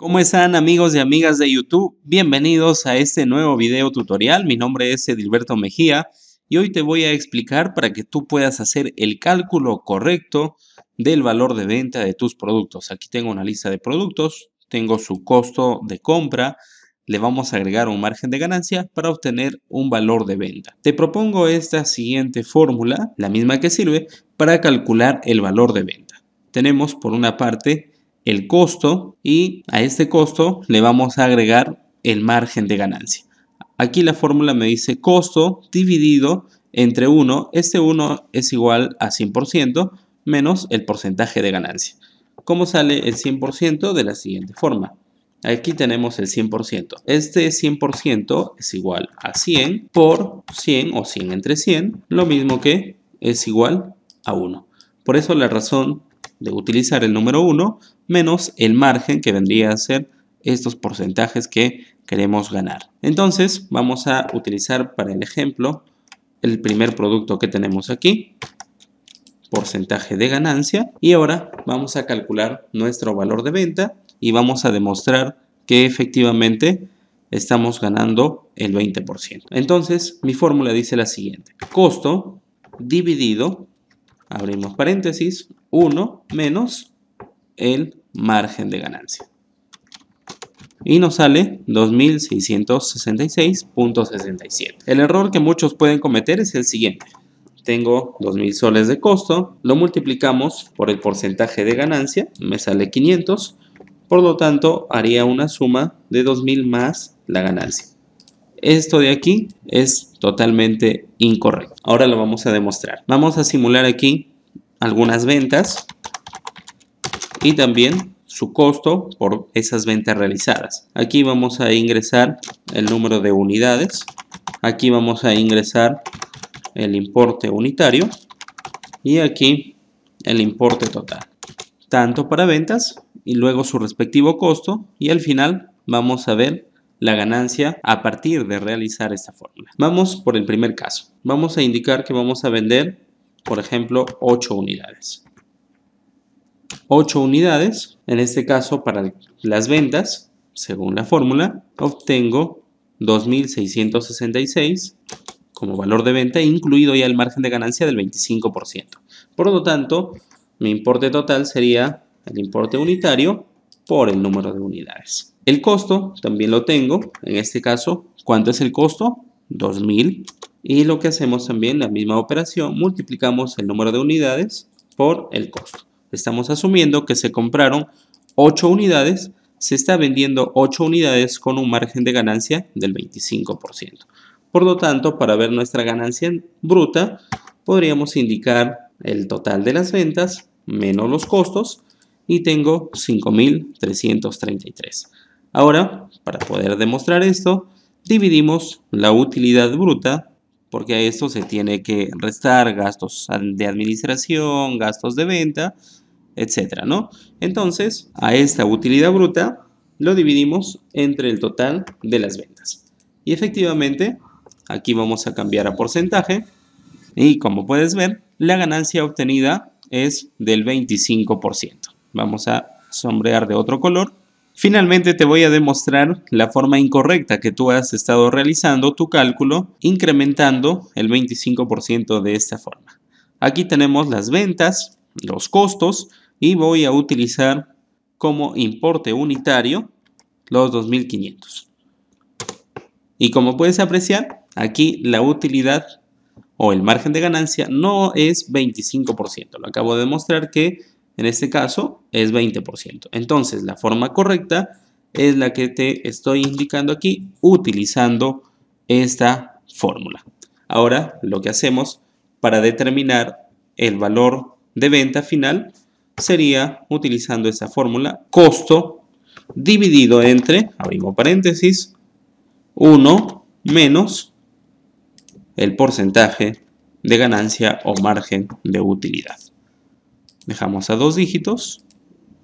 ¿Cómo están amigos y amigas de YouTube? Bienvenidos a este nuevo video tutorial. Mi nombre es Edilberto Mejía y hoy te voy a explicar para que tú puedas hacer el cálculo correcto del valor de venta de tus productos. Aquí tengo una lista de productos, tengo su costo de compra, le vamos a agregar un margen de ganancia para obtener un valor de venta. Te propongo esta siguiente fórmula, la misma que sirve para calcular el valor de venta. Tenemos por una parte el costo y a este costo le vamos a agregar el margen de ganancia. Aquí la fórmula me dice costo dividido entre 1, este 1 es igual a 100% menos el porcentaje de ganancia. ¿Cómo sale el 100%? De la siguiente forma. Aquí tenemos el 100%. Este 100% es igual a 100 por 100 o 100 entre 100, lo mismo que es igual a 1. Por eso la razón de utilizar el número 1 menos el margen que vendría a ser estos porcentajes que queremos ganar. Entonces vamos a utilizar para el ejemplo el primer producto que tenemos aquí, porcentaje de ganancia. Y ahora vamos a calcular nuestro valor de venta y vamos a demostrar que efectivamente estamos ganando el 20%. Entonces mi fórmula dice la siguiente, costo dividido abrimos paréntesis, 1 menos el margen de ganancia. Y nos sale 2.666.67. El error que muchos pueden cometer es el siguiente. Tengo 2.000 soles de costo, lo multiplicamos por el porcentaje de ganancia, me sale 500, por lo tanto haría una suma de 2.000 más la ganancia. Esto de aquí es totalmente incorrecto. Ahora lo vamos a demostrar. Vamos a simular aquí algunas ventas y también su costo por esas ventas realizadas. Aquí vamos a ingresar el número de unidades. Aquí vamos a ingresar el importe unitario y aquí el importe total. Tanto para ventas y luego su respectivo costo y al final vamos a ver la ganancia a partir de realizar esta fórmula. Vamos por el primer caso. Vamos a indicar que vamos a vender, por ejemplo, 8 unidades. 8 unidades, en este caso para las ventas, según la fórmula, obtengo 2.666 como valor de venta, incluido ya el margen de ganancia del 25%. Por lo tanto, mi importe total sería el importe unitario por el número de unidades. El costo también lo tengo, en este caso, ¿cuánto es el costo? 2000. Y lo que hacemos también, la misma operación, multiplicamos el número de unidades por el costo. Estamos asumiendo que se compraron 8 unidades, se está vendiendo 8 unidades con un margen de ganancia del 25%. Por lo tanto, para ver nuestra ganancia bruta, podríamos indicar el total de las ventas menos los costos y tengo 5333. Ahora, para poder demostrar esto, dividimos la utilidad bruta, porque a esto se tiene que restar gastos de administración, gastos de venta, etcétera, ¿no? Entonces, a esta utilidad bruta lo dividimos entre el total de las ventas. Y efectivamente, aquí vamos a cambiar a porcentaje y como puedes ver, la ganancia obtenida es del 25%. Vamos a sombrear de otro color. Finalmente te voy a demostrar la forma incorrecta que tú has estado realizando tu cálculo incrementando el 25% de esta forma. Aquí tenemos las ventas, los costos y voy a utilizar como importe unitario los 2500. Y como puedes apreciar, aquí la utilidad o el margen de ganancia no es 25%. Lo acabo de demostrar que en este caso es 20%. Entonces, la forma correcta es la que te estoy indicando aquí utilizando esta fórmula. Ahora, lo que hacemos para determinar el valor de venta final sería utilizando esta fórmula costo dividido entre, abrimos paréntesis, 1 menos el porcentaje de ganancia o margen de utilidad. Dejamos a dos dígitos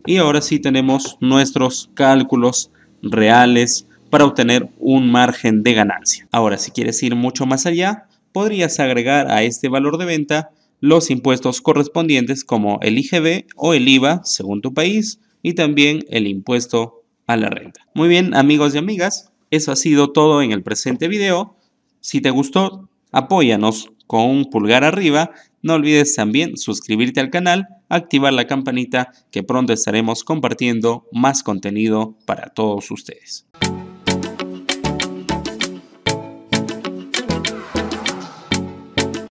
y ahora sí tenemos nuestros cálculos reales para obtener un margen de ganancia. Ahora, si quieres ir mucho más allá, podrías agregar a este valor de venta los impuestos correspondientes como el IGB o el IVA según tu país y también el impuesto a la renta. Muy bien amigos y amigas, eso ha sido todo en el presente video. Si te gustó, apóyanos con un pulgar arriba no olvides también suscribirte al canal, activar la campanita que pronto estaremos compartiendo más contenido para todos ustedes.